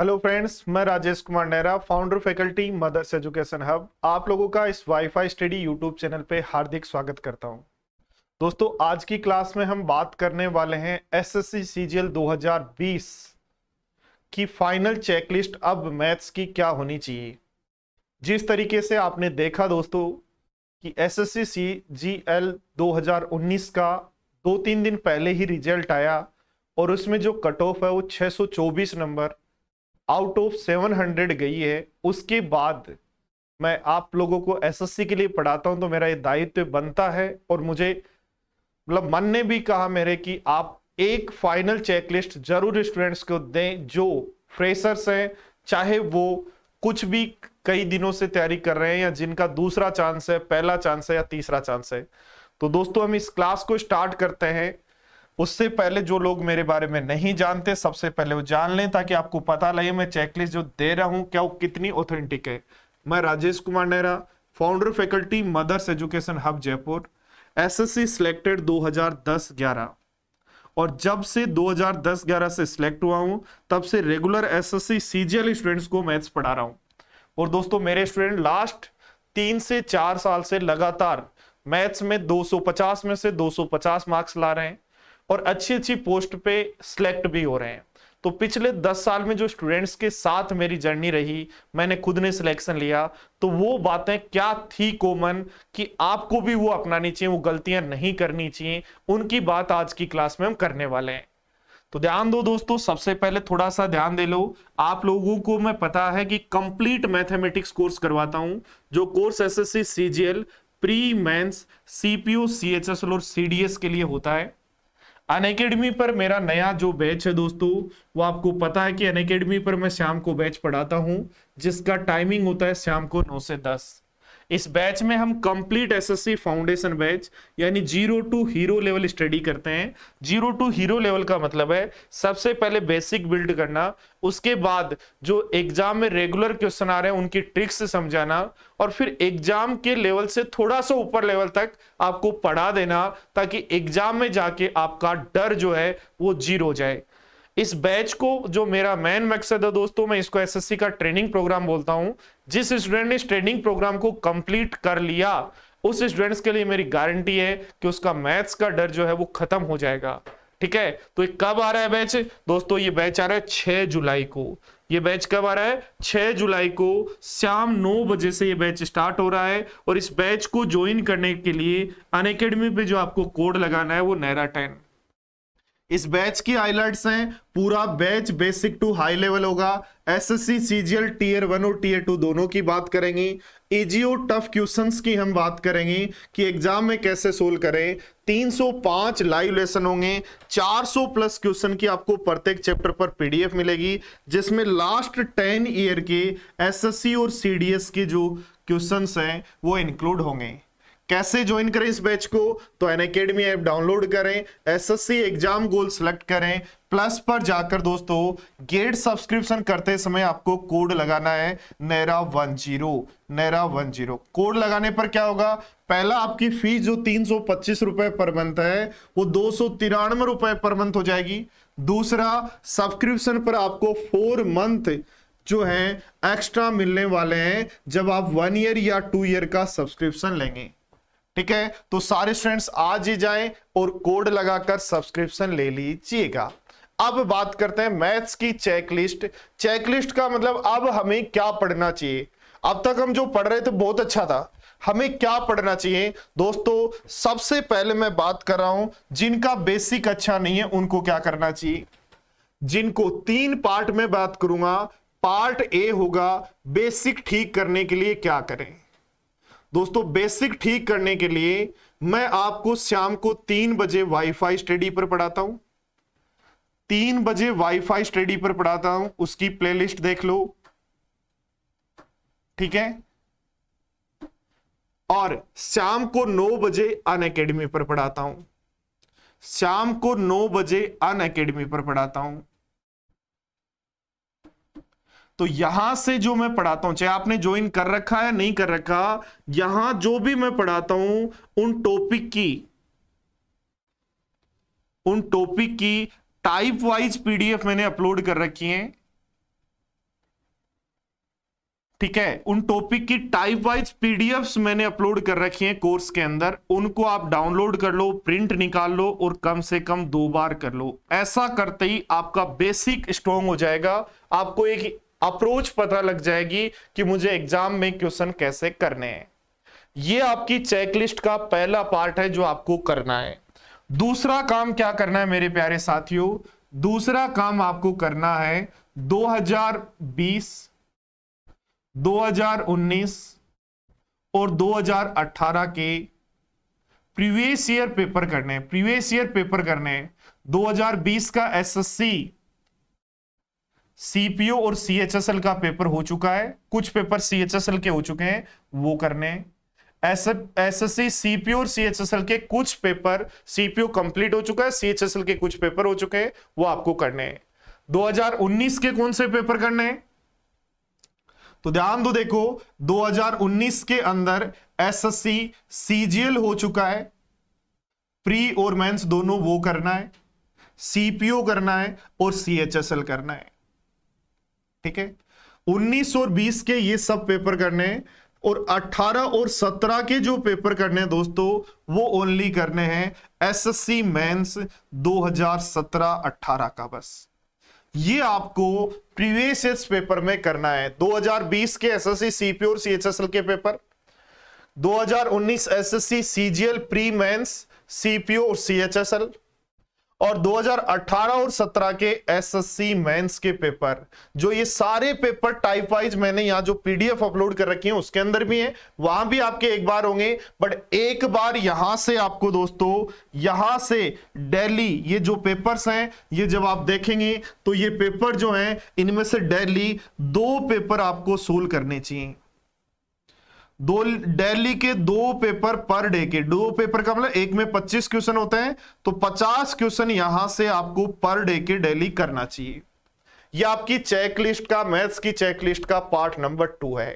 hello friends मैं Rajesh Kumar Nehra founder faculty Mothers Education Hub आप लोगों का इस वाईफाई स्टडी यूट्यूब चैनल पे हार्दिक स्वागत करता हूं दोस्तों आज की क्लास में हम बात करने वाले हैं एसएससी सीजीएल 2020 की फाइनल चेकलिस्ट अब मैथ्स की क्या होनी चाहिए जिस तरीके से आपने देखा दोस्तों कि एस एस का दो तीन दिन पहले ही रिजल्ट आया और उसमें जो कट ऑफ है वो 624 number out of seven hundred गई है उसके बाद मैं आप लोगों को एसएससी के लिए पढ़ाता हूं तो मेरा ये दायित्व बनता है और मुझे मतलब मन ने भी कहा मेरे कि आप एक फाइनल चेकलिस्ट जरूर स्टूडेंट्स को दें जो फ्रेशर्स हैं चाहे वो कुछ भी कई दिनों से तैयारी कर रहे हैं या जिनका दूसरा चांस है पहला चांस है या तीसरा चांस है तो दोस्तों हम इस क्लास को स्टार्ट करते हैं उससे पहले जो लोग मेरे बारे में नहीं जानते सबसे पहले वो जान लें ताकि आपको पता लगे मैं चेकलिस्ट जो दे रहा हूं क्या वो कितनी ऑथेंटिक है मैं Rajesh Kumar Nehra founder faculty Mothers Education Hub Jaipur SSC selected 2010-11 और जब से 2010-11 से सिलेक्ट हुआ हूं तब से रेगुलर एसएससी सीजीएल स्टूडेंट्स को मैथ्स पढ़ा रहा हूं और दोस्तों मेरे स्टूडेंट लास्ट तीन से चार साल से लगातार मैथ्स में 250 में से 250 मार्क्स ला रहे हैं और अच्छी अच्छी पोस्ट पे सिलेक्ट भी हो रहे हैं तो पिछले दस साल में जो स्टूडेंट्स के साथ मेरी जर्नी रही मैंने खुद ने सिलेक्शन लिया तो वो बातें क्या थी कॉमन कि आपको भी वो अपनानी चाहिए वो गलतियां नहीं करनी चाहिए उनकी बात आज की क्लास में हम करने वाले हैं तो ध्यान दो दोस्तों सबसे पहले थोड़ा सा ध्यान दे लो आप लोगों को मैं पता है कि कंप्लीट मैथमेटिक्स कोर्स करवाता हूं जो course S S C CGL pre mains CPO CHSL और सीडीएस के लिए होता है अनएकेडमी पर मेरा नया जो बैच है दोस्तों वो आपको पता है कि अनएकेडमी पर मैं शाम को बैच पढ़ाता हूँ जिसका टाइमिंग होता है शाम को नौ से दस इस बैच में हम कंप्लीट एसएससी फाउंडेशन बैच यानी zero to hero level study करते हैं जीरो टू हीरो लेवल का मतलब है सबसे पहले बेसिक बिल्ड करना उसके बाद जो एग्जाम में रेगुलर क्वेश्चन आ रहे हैं उनकी ट्रिक्स समझाना और फिर एग्जाम के लेवल से थोड़ा सा ऊपर लेवल तक आपको पढ़ा देना ताकि एग्जाम में जाके आपका डर जो है वो जीरो हो जाए इस बैच को जो मेरा मेन मकसद है दोस्तों मैं इसको एसएससी का ट्रेनिंग प्रोग्राम बोलता हूं जिस स्टूडेंट ने इस ट्रेनिंग प्रोग्राम को कंप्लीट कर लिया उस स्टूडेंट्स के लिए मेरी गारंटी है कि उसका मैथ्स का डर जो है वो खत्म हो जाएगा ठीक है तो ये कब आ रहा है बैच दोस्तों ये बैच आ रहा है छह जुलाई को ये बैच कब आ रहा है छह जुलाई को शाम नौ बजे से ये बैच स्टार्ट हो रहा है और इस बैच को ज्वाइन करने के लिए अनएकेडमी पे जो आपको कोड लगाना है वो नैरा टेन इस बैच की आईलाइट्स हैं पूरा batch basic to high level होगा एसएससी सीजीएल टीयर वन और टीयर टू दोनों की बात करेंगी एजीओ टफ क्वेश्चंस की हम बात करेंगे कि एग्जाम में कैसे सोल्व करें 305 लाइव लेसन होंगे 400 प्लस क्वेश्चन की आपको प्रत्येक चैप्टर पर पीडीएफ मिलेगी जिसमें लास्ट 10 ईयर के एसएससी और सीडीएस के जो क्वेश्चन हैं वो इंक्लूड होंगे कैसे ज्वाइन करें इस बैच को तो एन अकेडमी ऐप डाउनलोड करें एसएससी एग्जाम गोल सेलेक्ट करें प्लस पर जाकर दोस्तों गेट सब्सक्रिप्शन करते समय आपको कोड लगाना है Nehra one zero Nehra one zero code लगाने पर क्या होगा पहला आपकी फीस जो तीन सौ पच्चीस रुपए पर मंथ है वो दो सौ तिरानवे रुपए पर मंथ हो जाएगी दूसरा सब्सक्रिप्शन पर आपको फोर मंथ जो है एक्स्ट्रा मिलने वाले हैं जब आप वन ईयर या टू ईयर का सब्सक्रिप्शन लेंगे ठीक है तो सारे स्टूडेंट्स आज ही जाएं और कोड लगाकर सब्सक्रिप्शन ले लीजिएगा अब बात करते हैं मैथ्स की चेकलिस्ट चेकलिस्ट का मतलब अब हमें क्या पढ़ना चाहिए अब तक हम जो पढ़ रहे थे बहुत अच्छा था हमें क्या पढ़ना चाहिए दोस्तों सबसे पहले मैं बात कर रहा हूं जिनका बेसिक अच्छा नहीं है उनको क्या करना चाहिए जिनको तीन पार्ट में बात करूंगा पार्ट ए होगा बेसिक ठीक करने के लिए क्या करें दोस्तों बेसिक ठीक करने के लिए मैं आपको शाम को तीन बजे वाईफाई स्टडी पर पढ़ाता हूं तीन बजे वाईफाई स्टडी पर पढ़ाता हूं उसकी प्लेलिस्ट देख लो ठीक है और शाम को नौ बजे अन अकेडमी पर पढ़ाता हूं शाम को नौ बजे अन अकेडमी पर पढ़ाता हूं तो यहां से जो मैं पढ़ाता हूं चाहे आपने ज्वाइन कर रखा है नहीं कर रखा यहां जो भी मैं पढ़ाता हूं उन टॉपिक की उन टॉपिक की टाइप वाइज पीडीएफ मैंने अपलोड कर रखी है ठीक है उन टॉपिक की टाइप वाइज पीडीएफ मैंने अपलोड कर रखी हैं कोर्स के अंदर उनको आप डाउनलोड कर लो प्रिंट निकाल लो और कम से कम दो बार कर लो ऐसा करते ही आपका बेसिक स्ट्रॉन्ग हो जाएगा आपको एक अप्रोच पता लग जाएगी कि मुझे एग्जाम में क्वेश्चन कैसे करने हैं ये आपकी चेकलिस्ट का पहला पार्ट है जो आपको करना है दूसरा काम क्या करना है मेरे प्यारे साथियों दूसरा काम आपको करना है 2020 2019 और 2018 के प्रीवियस ईयर पेपर करने प्रीवियस ईयर पेपर करने 2020 का एसएससी सीपीओ और सीएचएसएल का पेपर हो चुका है कुछ पेपर सीएचएसएल के हो चुके हैं वो करने एस एस सी सीपीओ और सीएचएसएल के कुछ पेपर सीपीओ कंप्लीट हो चुका है सीएचएसएल के कुछ पेपर हो चुके हैं वो आपको करने हैं 2019 के कौन से पेपर करने हैं तो ध्यान दो देखो 2019 के अंदर एस सी सीजीएल हो चुका है प्री और मेंस दोनों वो करना है सीपीओ करना है और सीएचएसएल करना है ठीक है 19 और 20 के ये सब पेपर करने और 18 और 17 के जो पेपर करने हैं दोस्तों वो ओनली करने हैं एसएससी मेंस 2017-18 का बस ये आपको प्रीवियस ईयर पेपर में करना है 2020 के एसएससी सीपी और सीएचएसएल के paper 2019 SSC CGL pre mains CPO और सीएचएसएल और 2018 और 17 के एसएससी मेंस के पेपर जो ये सारे पेपर टाइप वाइज मैंने यहां जो पीडीएफ अपलोड कर रखी है उसके अंदर भी है वहां भी आपके एक बार होंगे बट एक बार यहां से आपको दोस्तों यहां से डेली ये जो पेपर्स हैं ये जब आप देखेंगे तो ये पेपर जो हैं इनमें से डेली दो पेपर आपको सोल्व करने चाहिए दो डेली के दो पेपर पर डे के दो पेपर का मतलब एक में 25 क्वेश्चन होते हैं तो 50 क्वेश्चन यहां से आपको पर डे के डेली करना चाहिए यह आपकी चेकलिस्ट का मैथ्स की चेकलिस्ट का पार्ट नंबर टू है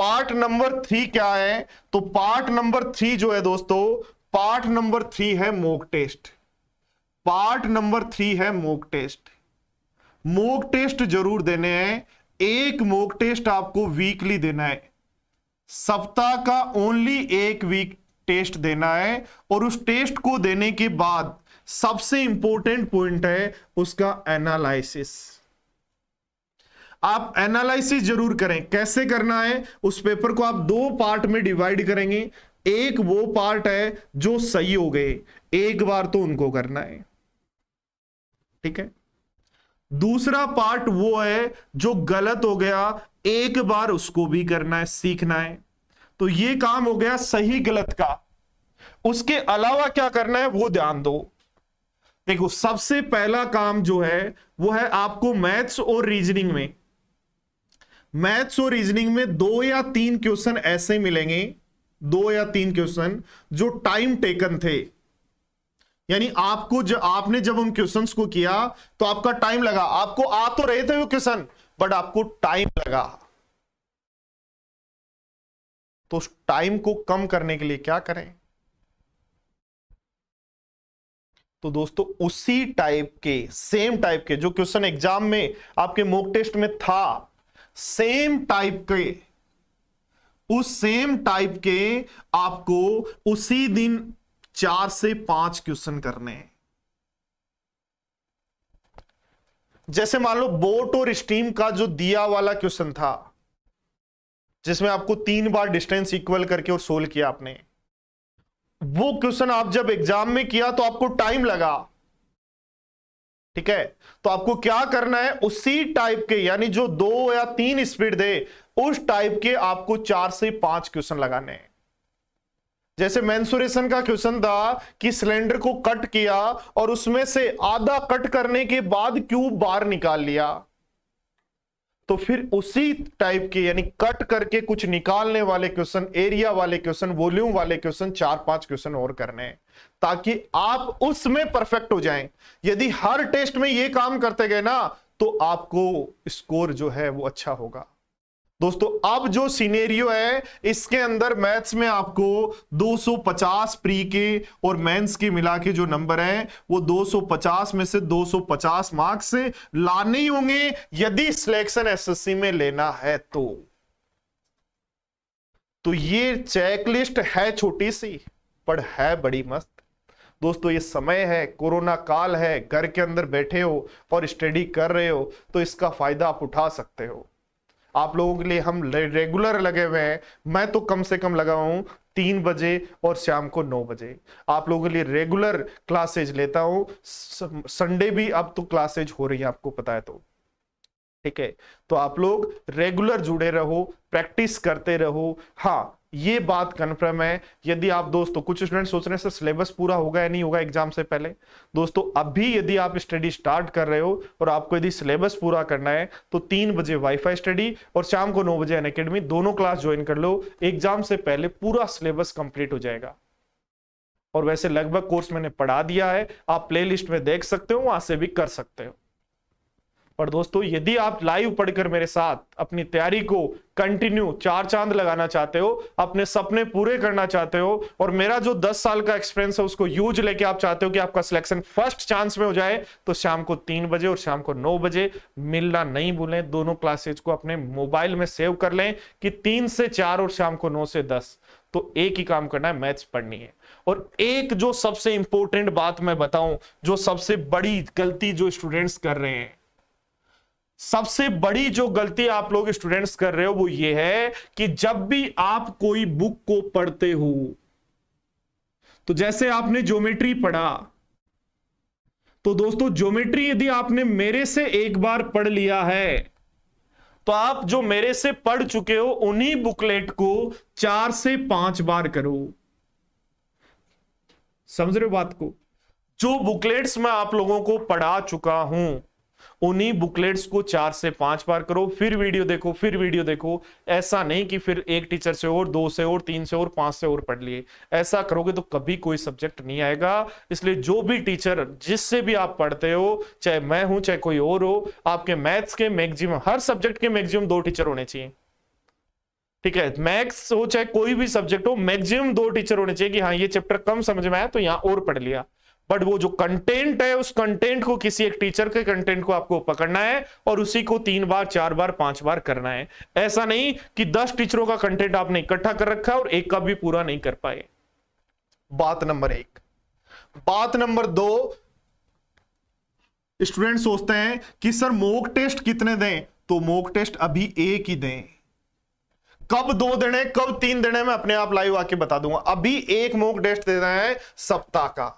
पार्ट नंबर थ्री क्या है तो पार्ट नंबर थ्री जो है दोस्तों पार्ट नंबर थ्री है mock test part number three है मोक टेस्ट मोक टेस्ट जरूर देने हैं एक मोक टेस्ट आपको वीकली देना है सप्ताह का ओनली एक वीक टेस्ट देना है और उस टेस्ट को देने के बाद सबसे इंपॉर्टेंट पॉइंट है उसका एनालिसिस आप एनालिसिस जरूर करें कैसे करना है उस पेपर को आप दो पार्ट में डिवाइड करेंगे एक वो पार्ट है जो सही हो गए एक बार तो उनको करना है ठीक है दूसरा पार्ट वो है जो गलत हो गया एक बार उसको भी करना है सीखना है तो ये काम हो गया सही गलत का उसके अलावा क्या करना है वो ध्यान दो देखो सबसे पहला काम जो है वो है आपको मैथ्स और रीजनिंग में मैथ्स और रीजनिंग में दो या तीन क्वेश्चन ऐसे मिलेंगे दो या तीन क्वेश्चन जो टाइम टेकन थे यानी आपको जब आपने जब उन क्वेश्चंस को किया तो आपका टाइम लगा आपको आ तो रहे थे वो क्वेश्चन बट आपको टाइम लगा तो उस टाइम को कम करने के लिए क्या करें तो दोस्तों उसी टाइप के सेम टाइप के जो क्वेश्चन एग्जाम में आपके मोक टेस्ट में था सेम टाइप के उस सेम टाइप के आपको उसी दिन चार से पांच क्वेश्चन करने हैं जैसे मान लो बोट और स्टीम का जो दिया वाला क्वेश्चन था जिसमें आपको तीन बार डिस्टेंस इक्वल करके और सोल्व किया आपने वो क्वेश्चन आप जब एग्जाम में किया तो आपको टाइम लगा ठीक है तो आपको क्या करना है उसी टाइप के यानी जो दो या तीन स्पीड दे उस टाइप के आपको चार से पांच क्वेश्चन लगाने हैं जैसे मैंसुरेशन का क्वेश्चन था कि सिलेंडर को कट किया और उसमें से आधा कट करने के बाद क्यूब बाहर निकाल लिया तो फिर उसी टाइप के यानी कट करके कुछ निकालने वाले क्वेश्चन एरिया वाले क्वेश्चन वॉल्यूम वाले क्वेश्चन चार पांच क्वेश्चन और करने ताकि आप उसमें परफेक्ट हो जाएं यदि हर टेस्ट में ये काम करते गए ना तो आपको स्कोर जो है वो अच्छा होगा दोस्तों अब जो सीनेरियो है इसके अंदर मैथ्स में आपको 250 प्री के और मेंस के मिला के जो नंबर हैं वो 250 में से 250 मार्क्स लाने ही होंगे यदि सिलेक्शन एसएससी में लेना है तो तो ये चेकलिस्ट है छोटी सी पर है बड़ी मस्त दोस्तों ये समय है कोरोना काल है घर के अंदर बैठे हो और स्टडी कर रहे हो तो इसका फायदा आप उठा सकते हो आप लोगों के लिए हम रेगुलर लगे हुए हैं मैं तो कम से कम लगा हूं तीन बजे और शाम को नौ बजे आप लोगों के लिए रेगुलर क्लासेज लेता हूं संडे भी अब तो क्लासेज हो रही है आपको पता है तो ठीक है तो आप लोग रेगुलर जुड़े रहो प्रैक्टिस करते रहो हाँ ये बात कन्फर्म है यदि आप दोस्तों कुछ स्टूडेंट सोच रहे हैं सर सिलेबस पूरा होगा या नहीं होगा एग्जाम से पहले दोस्तों अभी यदि आप स्टडी स्टार्ट कर रहे हो और आपको यदि सिलेबस पूरा करना है तो तीन बजे वाईफाई स्टडी और शाम को नौ बजे अनकेडमी दोनों क्लास ज्वाइन कर लो एग्जाम से पहले पूरा सिलेबस कंप्लीट हो जाएगा और वैसे लगभग कोर्स मैंने पढ़ा दिया है आप प्ले में देख सकते हो वहां से भी कर सकते हो पर दोस्तों यदि आप लाइव पढ़कर मेरे साथ अपनी तैयारी को कंटिन्यू चार चांद लगाना चाहते हो अपने सपने पूरे करना चाहते हो और मेरा जो दस साल का एक्सपीरियंस है उसको यूज लेके आप चाहते हो कि आपका सिलेक्शन फर्स्ट चांस में हो जाए तो शाम को तीन बजे और शाम को नौ बजे मिलना नहीं भूलें दोनों क्लासेज को अपने मोबाइल में सेव कर लें कि तीन से चार और शाम को नौ से दस तो एक ही काम करना है मैथ्स पढ़नी है और एक जो सबसे इंपॉर्टेंट बात मैं बताऊं जो सबसे बड़ी गलती जो स्टूडेंट्स कर रहे हैं सबसे बड़ी जो गलती आप लोग स्टूडेंट्स कर रहे हो वो ये है कि जब भी आप कोई बुक को पढ़ते हो तो जैसे आपने ज्योमेट्री पढ़ा तो दोस्तों ज्योमेट्री यदि आपने मेरे से एक बार पढ़ लिया है तो आप जो मेरे से पढ़ चुके हो उन्हीं बुकलेट को चार से पांच बार करो समझ रहे हो बात को जो बुकलेट्स मैं आप लोगों को पढ़ा चुका हूं उन्हीं बुकलेट्स को चार से पांच बार करो फिर वीडियो देखो फिर वीडियो देखो ऐसा नहीं कि फिर एक टीचर से और दो से और तीन से और पांच से और पढ़ लिए ऐसा करोगे तो कभी कोई सब्जेक्ट नहीं आएगा इसलिए जो भी टीचर जिससे भी आप पढ़ते हो चाहे मैं हूं चाहे कोई और हो आपके मैथ्स के मैक्सिमम हर सब्जेक्ट के मैक्सिमम दो टीचर होने चाहिए ठीक है मैथ्स हो चाहे कोई भी सब्जेक्ट हो मैक्सिमम दो टीचर होने चाहिए कि हाँ ये चैप्टर कम समझ में आया तो यहाँ और पढ़ लिया बट वो जो कंटेंट है उस कंटेंट को किसी एक टीचर के कंटेंट को आपको पकड़ना है और उसी को तीन बार चार बार पांच बार करना है ऐसा नहीं कि दस टीचरों का कंटेंट आपने इकट्ठा कर रखा और एक का भी पूरा नहीं कर पाए बात नंबर एक बात नंबर दो स्टूडेंट सोचते हैं कि सर मोक टेस्ट कितने दें तो मोक टेस्ट अभी एक ही दें कब दो देने कब तीन देने में अपने आप लाइव आके बता दूंगा अभी एक मोक टेस्ट देना है सप्ताह का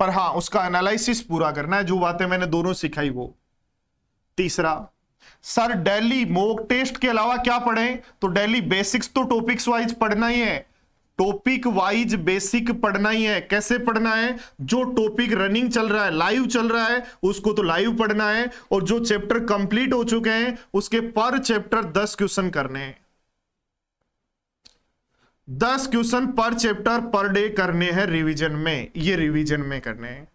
पर हाँ उसका एनालिसिस पूरा करना है जो बातें मैंने दोनों सिखाई वो तीसरा सर डेली मोक टेस्ट के अलावा क्या पढ़े तो डेली बेसिक्स तो टॉपिक्स वाइज पढ़ना ही है टॉपिक वाइज बेसिक पढ़ना ही है कैसे पढ़ना है जो टॉपिक रनिंग चल रहा है लाइव चल रहा है उसको तो लाइव पढ़ना है और जो चैप्टर कंप्लीट हो चुके हैं उसके पर चैप्टर दस क्वेश्चन करने हैं दस क्वेश्चन पर चैप्टर पर डे करने हैं रिवीजन में ये रिवीजन में करने हैं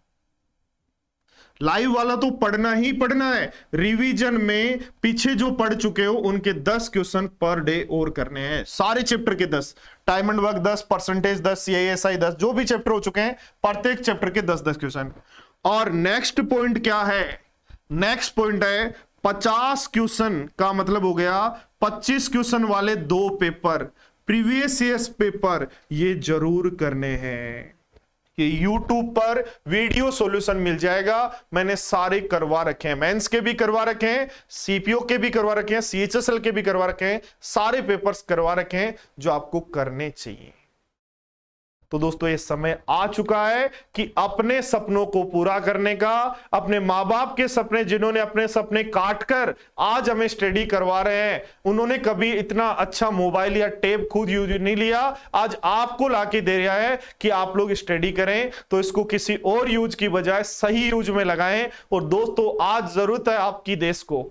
लाइव वाला तो पढ़ना ही पढ़ना है रिवीजन में पीछे जो पढ़ चुके हो उनके दस क्वेश्चन पर डे और करने हैं सारे चैप्टर के दस टाइम एंड वर्क दस परसेंटेज दस सी आई एस आई दस जो भी चैप्टर हो चुके हैं प्रत्येक चैप्टर के दस दस क्वेश्चन और नेक्स्ट पॉइंट क्या है नेक्स्ट पॉइंट है पचास क्वेश्चन का मतलब हो गया पच्चीस क्वेश्चन वाले दो पेपर प्रीवियस पेपर ये जरूर करने हैं कि YouTube पर वीडियो सॉल्यूशन मिल जाएगा मैंने सारे करवा रखे हैं मेंस के भी करवा रखे हैं सीपीओ के भी करवा रखे हैं सीएचएसएल के भी करवा रखे हैं सारे पेपर्स करवा रखे हैं जो आपको करने चाहिए तो दोस्तों ये समय आ चुका है कि अपने सपनों को पूरा करने का अपने माँ बाप के सपने जिन्होंने अपने सपने काट कर आज हमें स्टडी करवा रहे हैं उन्होंने कभी इतना अच्छा मोबाइल या टेप खुद यूज नहीं लिया आज आपको लाके दे रहा है कि आप लोग स्टडी करें तो इसको किसी और यूज की बजाय सही यूज में लगाएं और दोस्तों आज जरूरत है आपकी देश को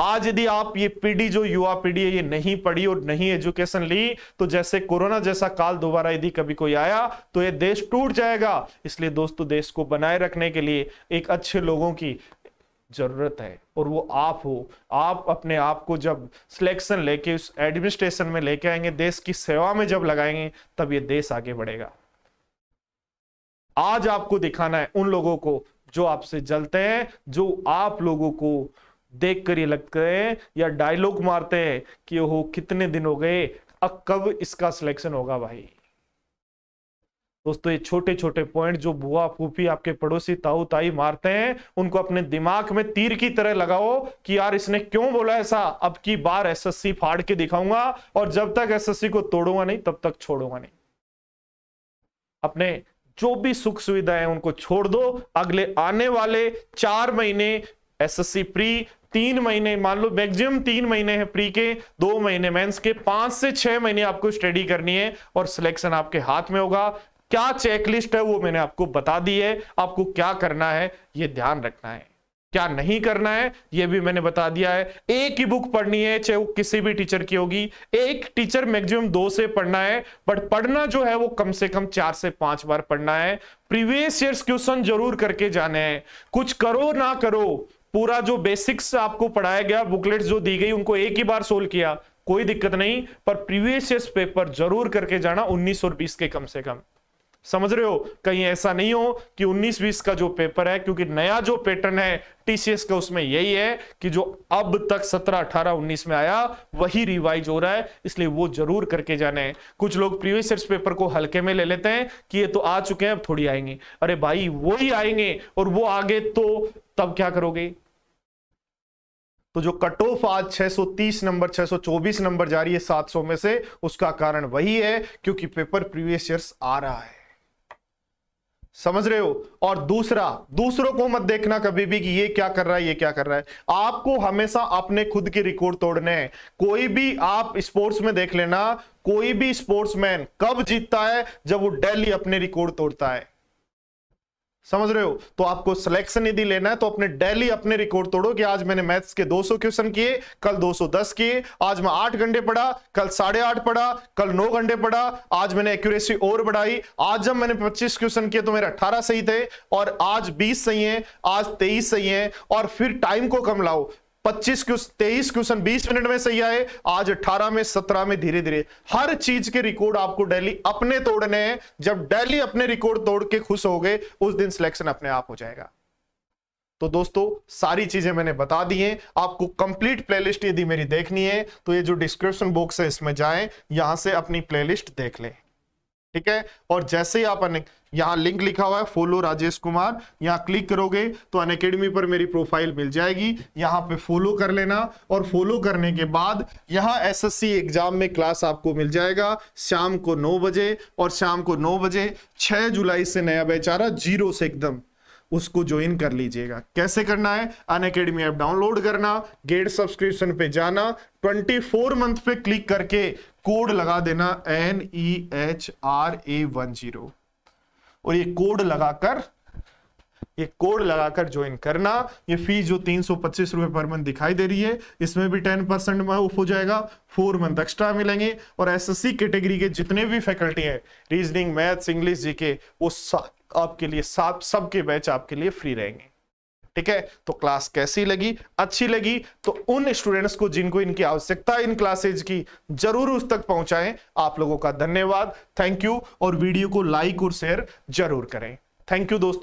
आज यदि आप ये पीढ़ी जो युवा पीढ़ी है ये नहीं पढ़ी और नहीं एजुकेशन ली तो जैसे कोरोना जैसा काल दोबारा यदि कभी कोई आया तो ये देश टूट जाएगा इसलिए दोस्तों देश को बनाए रखने के लिए एक अच्छे लोगों की जरूरत है और वो आप हो आप अपने आप को जब सिलेक्शन लेके उस एडमिनिस्ट्रेशन में लेके आएंगे देश की सेवा में जब लगाएंगे तब ये देश आगे बढ़ेगा आज आपको दिखाना है उन लोगों को जो आपसे जलते हैं जो आप लोगों को देख कर ही लगते हैं या डायलॉग मारते हैं कि हो कितने दिन हो गए अब कब इसका सिलेक्शन होगा भाई दोस्तों ये छोटे छोटे पॉइंट जो बुआ फूफी आपके पड़ोसी ताऊ ताई मारते हैं उनको अपने दिमाग में तीर की तरह लगाओ कि यार इसने क्यों बोला ऐसा अब की बार एसएससी फाड़ के दिखाऊंगा और जब तक एसएससी को तोड़ूंगा नहीं तब तक छोड़ूंगा नहीं अपने जो भी सुख सुविधाएं उनको छोड़ दो अगले आने वाले चार महीने एस प्री तीन महीने मान लो मैक्सिमम तीन महीने है प्री के दो महीने मेंस के पांच से छह महीने आपको स्टडी करनी है और सिलेक्शन आपके हाथ में होगा क्या चेकलिस्ट है वो मैंने आपको बता दी है आपको क्या करना है ये ध्यान रखना है क्या नहीं करना है यह भी मैंने बता दिया है एक ही बुक पढ़नी है चाहे वो किसी भी टीचर की होगी एक टीचर मैक्सिमम दो से पढ़ना है बट पढ़ना जो है वो कम से कम चार से पांच बार पढ़ना है प्रीवियस ईयर क्वेश्चन जरूर करके जाने हैं कुछ करो ना करो पूरा जो बेसिक्स आपको पढ़ाया गया बुकलेट्स जो दी गई उनको एक ही बार सोल्व किया कोई दिक्कत नहीं पर प्रीवियस पेपर जरूर करके जाना उन्नीस और बीस के कम से कम समझ रहे हो कहीं ऐसा नहीं हो कि 19-20 का जो पेपर है क्योंकि नया जो पैटर्न है टीसीएस का उसमें यही है कि जो अब तक 17, 18, 19 में आया वही रिवाइज हो रहा है इसलिए वो जरूर करके जाने कुछ लोग प्रीवियस ईयर पेपर को हल्के में ले लेते हैं कि ये तो आ चुके हैं अब थोड़ी आएंगे अरे भाई वो आएंगे और वो आगे तो तब क्या करोगे तो जो कट ऑफ आज 630 नंबर 624 नंबर जा रही है 700 में से उसका कारण वही है क्योंकि पेपर प्रीवियस ईयर्स आ रहा है समझ रहे हो और दूसरा दूसरों को मत देखना कभी भी कि ये क्या कर रहा है ये क्या कर रहा है आपको हमेशा अपने खुद के रिकॉर्ड तोड़ने हैं कोई भी आप स्पोर्ट्स में देख लेना कोई भी स्पोर्ट्समैन कब जीतता है जब वो डेली अपने रिकॉर्ड तोड़ता है समझ रहे हो तो आपको सिलेक्शन यदि लेना है तो अपने डेली अपने रिकॉर्ड तोड़ो कि आज मैंने मैथ्स के 200 क्वेश्चन किए कल 210 किए आज मैं आठ घंटे पढ़ा कल साढ़े आठ पढ़ा कल नौ घंटे पढ़ा आज मैंने एक्यूरेसी और बढ़ाई आज जब मैंने 25 क्वेश्चन किए तो मेरे 18 सही थे और आज 20 सही है आज 23 सही है और फिर टाइम को कम लाओ 25 तेईस क्वेश्चन बीस मिनट में सही आए आज अठारह में सत्रह में धीरे धीरे हर चीज के रिकॉर्ड आपको डेली अपने तोड़ने हैं जब डेली अपने रिकॉर्ड तोड़ के खुश हो गए उस दिन सिलेक्शन अपने आप हो जाएगा तो दोस्तों सारी चीजें मैंने बता दी हैं आपको कंप्लीट प्लेलिस्ट यदि मेरी देखनी है तो ये जो डिस्क्रिप्शन बॉक्स है इसमें जाएं यहां से अपनी प्लेलिस्ट देख लें ठीक है और जैसे ही आप यहाँ लिंक लिखा हुआ है फॉलो राजेश कुमार यहाँ क्लिक करोगे तो अन अकेडमी पर मेरी प्रोफाइल मिल जाएगी यहाँ पे फॉलो कर लेना और फॉलो करने के बाद यहाँ एसएससी एग्जाम में क्लास आपको मिल जाएगा शाम को नौ बजे और शाम को नौ बजे 6 जुलाई से नया बेचारा जीरो से एकदम उसको ज्वाइन कर लीजिएगा कैसे करना है अन अकेडमी ऐप डाउनलोड करना गेट सब्सक्रिप्शन पे जाना 24 मंथ पे क्लिक करके कोड लगा देना N E H R A one zero और ये कोड लगाकर ये कोड लगाकर ज्वाइन करना ये फीस जो तीन सौ पच्चीस रुपए पर मंथ दिखाई दे रही है इसमें भी टेन परसेंट ऑफ हो जाएगा फोर मंथ एक्स्ट्रा मिलेंगे और एसएससी कैटेगरी के जितने भी फैकल्टी हैं रीजनिंग मैथ्स इंग्लिश जीके वो आपके लिए साफ सबके बैच आपके लिए फ्री रहेंगे ठीक है तो क्लास कैसी लगी अच्छी लगी तो उन स्टूडेंट्स को जिनको इनकी आवश्यकता इन क्लासेज की जरूर उस तक पहुंचाएं आप लोगों का धन्यवाद थैंक यू और वीडियो को लाइक और शेयर जरूर करें थैंक यू दोस्तों